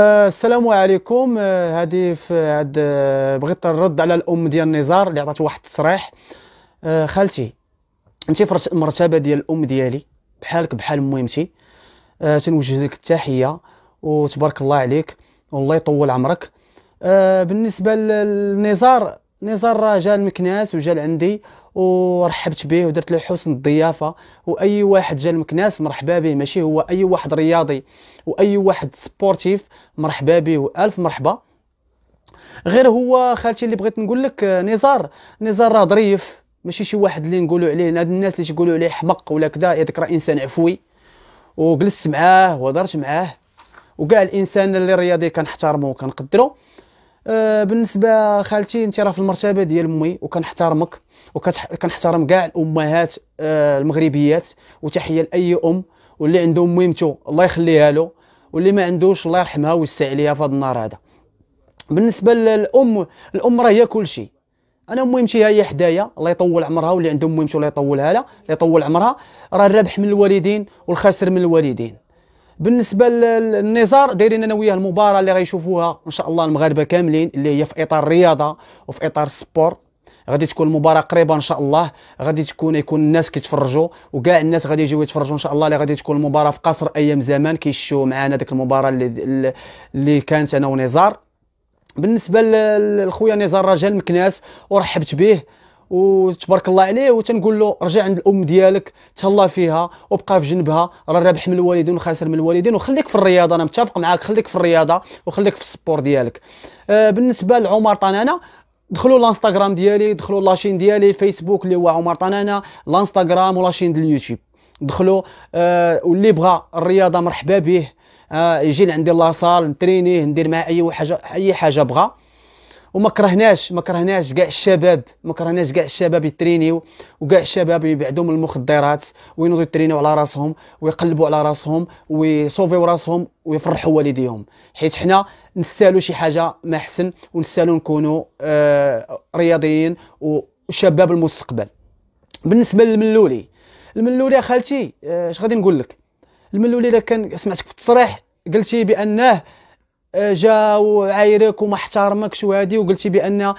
آه، السلام عليكم آه، هذه في هاد آه، بغيت نرد على الام ديال نزار اللي عطات واحد التصريح خالتي انت في المرتبه ديال الام ديالي بحالك بحال ميمتي تنوجه لك التحيه وتبارك الله عليك والله يطول عمرك بالنسبه لنزار نزار راه جا المكناس وجا لعندي ورحبت به ودرت له حسن الضيافه واي واحد جا لمكناس مرحبا به ماشي هو اي واحد رياضي واي واحد سبورتيف مرحبا به والف مرحبا غير هو خالتي اللي بغيت نقول لك آه، نزار نزار راه ظريف ماشي شي واحد اللي نقولوا عليه هاد الناس اللي تقولوا عليه حمق ولا كذا هذاك راه انسان عفوي وجلست معاه وهضرت معاه وكاع الانسان اللي رياضي كنحترمه وكنقدره آه، بالنسبه خالتي انت راه في المرتبه ديال امي وكنحترمك وكنحترم كاع الامهات آه، المغربيات وتحيه لاي ام واللي عنده ميمته الله يخليها له واللي ما عندوش الله يرحمها ويسع عليها في هذا النهار هذا بالنسبه للام الام راه هي كل شيء انا ميمتي هي حدايا الله يطول عمرها واللي عنده ميمته الله يطولها لها الله يطول عمرها راه الربح من الوالدين والخاسر من الوالدين بالنسبه للنزار دايرين انا وياه المباراه اللي غيشوفوها ان شاء الله المغاربه كاملين اللي هي في اطار الرياضه وفي اطار السبور غادي تكون المباراه قريبه ان شاء الله غادي تكون يكون الناس كيتفرجوا وكاع الناس غادي يجيو يتفرجوا ان شاء الله اللي غادي تكون المباراه في قصر ايام زمان كيشو معنا ديك المباراه اللي اللي كانت انا ونزار بالنسبه لخويا نزار رجال مكناس ورحبت به وتبارك الله عليه وتنقول له رجع عند الام ديالك تهلا فيها وبقى في جنبها راه رابح من الوالدين وخاسر من الوالدين وخليك في الرياضه انا متفق معاك خليك في الرياضه وخليك في السبور ديالك آه بالنسبه لعمر طنانه دخلوا الانستغرام ديالي دخلوا لاشين ديالي الفيسبوك اللي هو عمر طنانه الانستغرام ولاشين ديال اليوتيوب دخلوا آه واللي بغى الرياضه مرحبا به آه يجي لعندي لاصال نترينيه ندير معاه اي حاجه اي حاجه بغى وما كرهناش ما كرهناش كاع الشباب ما كرهناش كاع الشباب يترينيو وكاع الشباب يبعدوا من المخدرات وينوضوا يترينيو على راسهم ويقلبوا على راسهم ويصوفيو راسهم ويفرحوا والديهم حيت حنا نسالو شي حاجه ما احسن ونسالو نكونوا آه رياضيين وشباب المستقبل بالنسبه للملولي الملولي خالتي آه، اش آه غادي نقول لك الملولي الا كان سمعتك في التصريح قلتي بانه جا وعايرك وما احترمكش وهادي وقلتي بان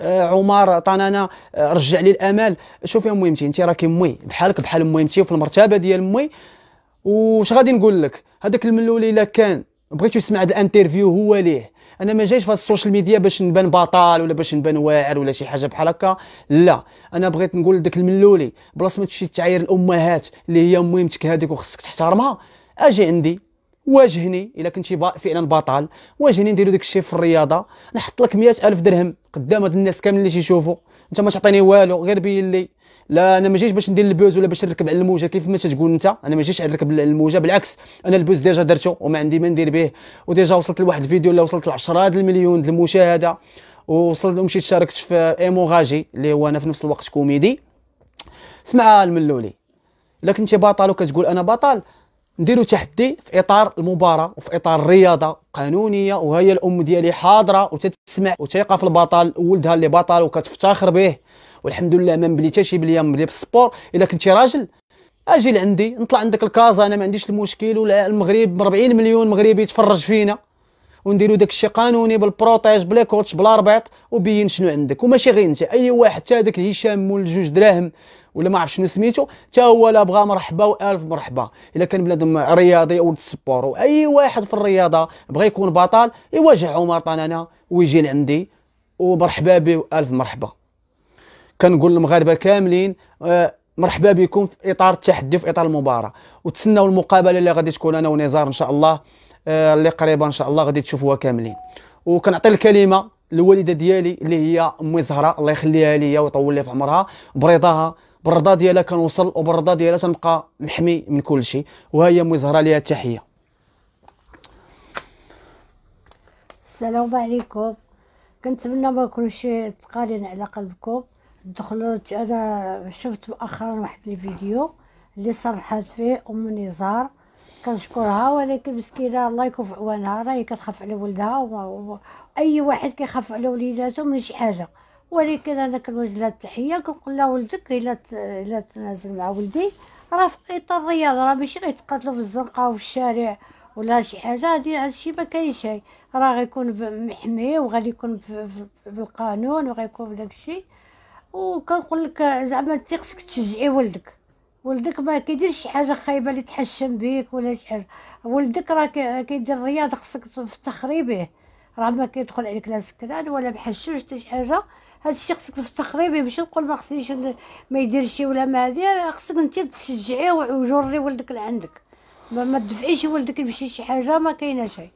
آه، عمر طنانا آه، رجع لي الامال شوفي يا ميمتي انت راكي مي بحالك بحال ميمتي وفي المرتبه ديال مي وش غادي نقول لك هذاك الملولي الا كان بغيتو يسمع هاد الانترفيو هو ليه انا ما جايش في السوشيال ميديا باش نبان بطال ولا باش نبان واعر ولا شي حاجه بحال هكا لا انا بغيت نقول لك الملولي بلاص ما تمشي تعاير الامهات اللي هي ميمتك هذيك وخصك تحترمها اجي عندي واجهني الا كنت با... فعلا بطل واجهني نديرو داك الشيء في الرياضه نحط لك 100000 درهم قدام هاد الناس كاملين اللي تيشوفوا انت ما تعطيني والو غير بين لي لا انا ما جيتش باش ندير البوز ولا باش نركب على الموجه كيف ما تتقول انت انا ما جيتش نركب على الموجه بالعكس انا البوز ديجا درته وما عندي ما ندير به وديجا وصلت لواحد الفيديو اللي وصلت لعشرات المليون المشاهده ووصلت ومشيت شاركت في ايموغاجي اللي هو انا في نفس الوقت كوميدي اسمع الملولي لكن كنتي بطل وكتقول انا بطل نديرو تحدي في اطار المباراه وفي اطار الرياضه قانونيه وهي الام ديالي حاضره وتتسمع وتيقى في البطل ولدها اللي بطل وكتفتخر به والحمد لله ما مبلي حتى شي بليه مبلي بالسبور الا كنتي راجل اجي لعندي نطلع عندك الكازا انا ما عنديش المشكل ولا المغرب 40 مليون مغربي يتفرج فينا ونديرو داك الشيء قانوني بالبروتيج بلا كوتش بلا رباط وبين شنو عندك وماشي غير انت اي واحد حتى هذاك هشام مول جوج دراهم ولا ما عرفش شنو سميتو حتى هو لا بغى مرحبا والف مرحبا الا كان بنادم رياضي او السبور واي واحد في الرياضه بغى يكون بطل يواجه عمر طنانه ويجي لعندي ومرحبا به والف مرحبا كنقول للمغاربه كاملين آه، مرحبا بكم في اطار التحدي في اطار المباراه وتسناو المقابله اللي غادي تكون انا ونزار ان شاء الله آه، اللي قريبه ان شاء الله غادي تشوفوها كاملين وكنعطي الكلمه للوالده ديالي اللي هي امي زهره الله يخليها ليا ويطول لي في عمرها بريضاها بالرضا ديالها كنوصل وبالرضا ديالها تنبقى محمي من كل شيء وها هي زهره ليها التحيه السلام عليكم كنتمنى ما نكونش ثقالين على قلبكم دخلت انا شفت مؤخرا واحد الفيديو اللي صرحت فيه ام نزار كنشكرها ولكن مسكينه الله يكون في عوانها راهي كتخاف على ولدها واي واحد كيخاف على وليداتو من شي حاجه ولكن انا كنوجه لها التحيه كنقول لها ولدك الا الا تنازل مع ولدي راه في اطار الرياض راه ماشي غيتقاتلوا في الزنقه وفي الشارع ولا شي حاجه هادي هادشي ما كاين شي راه غيكون محمي وغادي يكون بالقانون وغيكون داكشي وكنقول لك زعما انت خصك تشجعي ولدك ولدك ما كيديرش شي حاجه خايبه اللي تحشم بيك ولا شي حاجه ولدك راه كيدير الرياض خصك تفتخري به راه ما كيدخل عليك لا سكران ولا بحشوش حتى شي حاجه هاد الشيء خصك تفتخري به ماشي تقول ما خصنيش ما يديرش شي ولا ما هادي خصك انت تشجعيه وجري ولدك لعندك ما, ما تدفعيش ولدك يمشي شي حاجه ما شي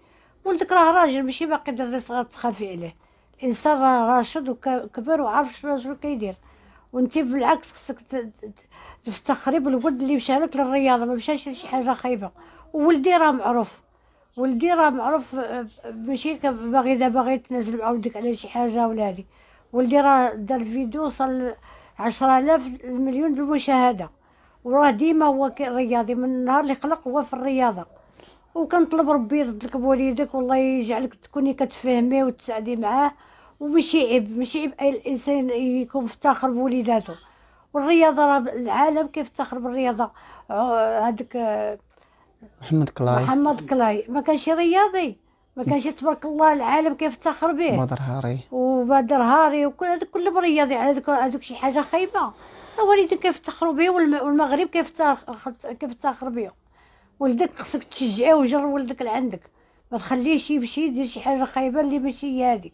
ولدك راه راجل ماشي باقي دري صغار تخافي عليه الانسان راه راشد وكبر وعارف شنو شنو كيدير وانت بالعكس خصك تفتخري بالولد اللي مشى لك للرياضه ما مشاش لشي حاجه خايبه ولدي راه معروف ولدي راه معروف ماشي باغي دابا غير تنازل مع ولدك على شي حاجه ولا هادي ولدي راه دار فيديو وصل عشرة آلاف مليون المشاهدة وراه ديما هو رياضي من النهار اللي خلق هو في الرياضة وكنطلب ربي يرد لك بوالدك والله يجعلك تكوني كتفهمي وتساعدي معاه وماشي عيب ماشي عيب اي الانسان يكون فتاخر بوليداتو والرياضه راه العالم كيفتخر بالرياضه هذاك آه، محمد كلاي محمد كلاي ما كانش رياضي ما كانش تبارك الله العالم كيفتخر به بدر هاري وبدر هاري وكل هذوك كلهم رياضي يعني، هذوك هذوك شي حاجه خايبه الوالدين كيفتخروا به والمغرب كيفتخر به ولدك خصك تشجعيه وجر ولدك لعندك ما تخليهش يمشي يدير شي حاجه خايبه اللي ماشي هي هذيك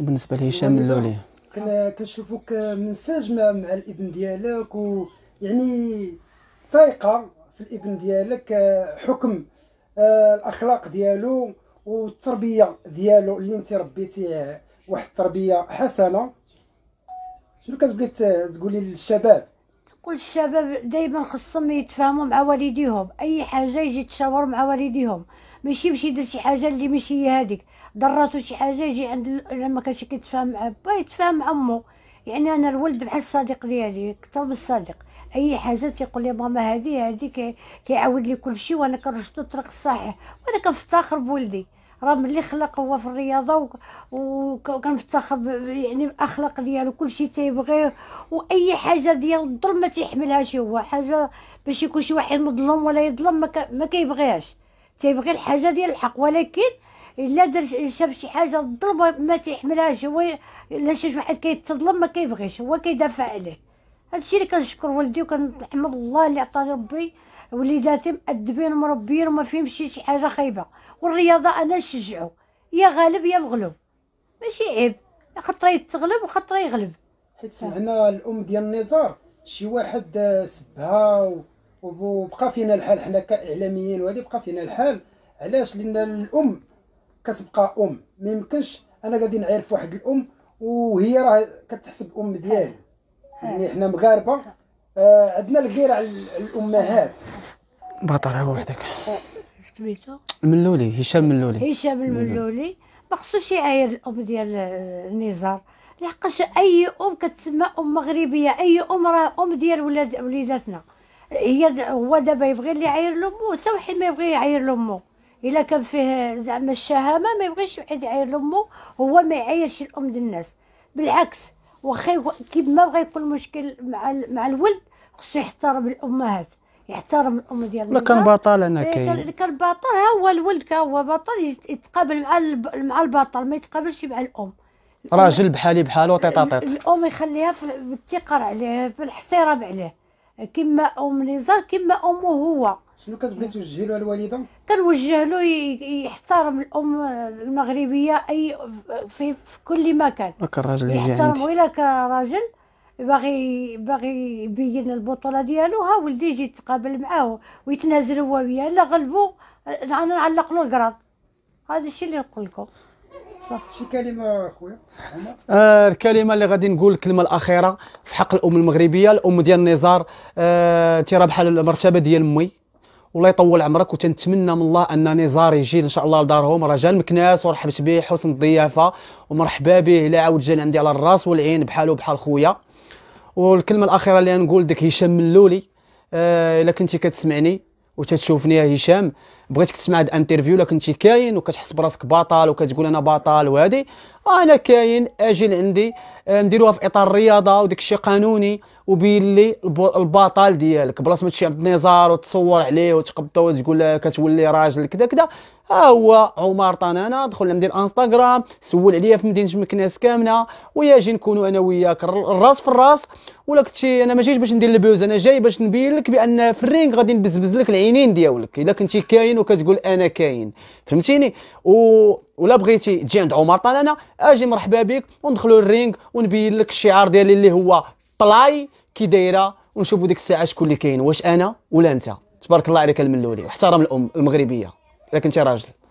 وبالنسبه لهشام اللولي انا كنشوفوك منساج مع الابن ديالك ويعني فايقه في الابن ديالك حكم آه، الاخلاق ديالو والتربيه ديالو اللي انت ربيتيه واحد التربيه حسنه شنو كتبغي تقولي للشباب كل الشباب دائما خصهم يتفاهموا مع والديهم اي حاجه يجي يتشاور مع والديهم ماشي يمشي يدير شي حاجه اللي ماشي هي هذيك ضراتو شي حاجه يجي عند لما كانش كيتفاهم مع با يتفاهم مع امه يعني انا الولد بحال الصديق ديالي اكثر من الصديق اي حاجه تيقول لي ماما هذه هذه كيعاود لي كل شيء وانا كنرشدو الطريق الصحيح وانا كنفتخر بولدي راه ملي خلق هو في الرياضه وكنفتخر يعني بالاخلاق ديالو كلشي تيبغيه واي حاجه ديال الظلم ما تيحملهاش هو حاجه باش يكون شي واحد مظلوم ولا يظلم ما كيبغيهاش تيبغي الحاجه ديال الحق ولكن الا دار شاف شي حاجه الظلم ما تيحملهاش هو الا شاف واحد كيتظلم ما كيبغيش هو كيدافع عليه هادشي اللي كنشكر والدي وكنحمد الله اللي عطاني ربي وليداتي مأدبين ومربيين وما فيهم شي شي حاجه خايبه والرياضه انا نشجعو يا غالب يا مغلوب ماشي عيب خطره يتغلب وخطره يغلب حيت سمعنا الام ديال نزار شي واحد آه، سبها وبقى فينا الحال حنا كاعلاميين وهذه بقى فينا الحال علاش لان الام كتبقى ام ما يمكنش انا غادي نعرف واحد الام وهي راه كتحسب ام ديالي يعني حنا مغاربه آه عندنا الكير على الامهات بطل هو وحدك اش آه، سميتو الملولي هشام الملولي هشام الملولي ما خصوش يعاير الام ديال آه، النزار لحقاش اي ام كتسمى ام مغربيه اي ام راه ام ديال ولاد وليداتنا هي هو دابا يبغي اللي يعاير لامو حتى واحد ما يبغي يعاير لامو الا كان فيه زعما الشهامه ما يبغيش واحد يعاير لامو هو ما يعايرش الام ديال الناس بالعكس واخا كيما بغى يكون مشكل مع مع الولد خصو يحترم الامهات يحترم الام ديالو لا كان بطل انا إيه، كاين كان بطل ها هو الولد كان هو بطل يتقابل مع مع البطل ما يتقابلش مع الام راجل بحالي بحاله طيطا طيط الام يخليها في بالتقر عليه في الاحترام عليه كما ام نزار كما امه هو شنو كتبغي توجهي له الوالده كنوجه له يحترم الام المغربيه اي في, في كل مكان كراجل يحترم ولا كراجل باغي باغي يبين البطوله ديالو ها ولدي يجي يتقابل معاه ويتنازل هو وياه لا غلبو انا نعلق له الكراط هذا الشيء اللي نقول لكم شي كلمه اخويا آه الكلمه اللي غادي نقول الكلمه الاخيره في حق الام المغربيه الام ديال نزار آه تي راه بحال المرتبه ديال امي والله يطول عمرك وتنتمنى من الله ان نزار يجي ان شاء الله لدارهم رجال مكناس ورحبت به حسن الضيافه ومرحبا به لا عاود جا عندي على الراس والعين بحاله بحال خويا والكلمه الاخيره اللي نقول لك هشام ملولي آه، الا آه كنتي كتسمعني وتتشوفني يا هشام بغيتك تسمع هاد الانترفيو الا كنتي كاين وكتحس براسك بطل وكتقول انا بطل وهادي انا كاين اجي عندي آه، نديروها في اطار الرياضه وداك الشيء قانوني وبين لي البطل ديالك بلاص ما تمشي عند النزار وتصور عليه وتقبطه وتقول آه، كتولي راجل كذا كذا ها هو عمر طنانا دخل عندي الانستغرام سول عليا في مدينه مكناس كامله وياجي نكونوا انا وياك الراس في الراس ولا كنتي انا ما جايش باش ندير البوز انا جاي باش نبين لك بان في الرينغ غادي نبزبز لك العينين ديالك الا كنتي كاين كاين وكتقول انا كاين فهمتيني و ولا بغيتي تجي عند عمر طلانه اجي مرحبا بك وندخلوا الرينغ ونبين لك الشعار ديالي اللي هو طلاي كي دايره ونشوفوا ديك الساعه شكون اللي كاين واش انا ولا انت تبارك الله عليك الملولي واحترم الام المغربيه الا كنتي راجل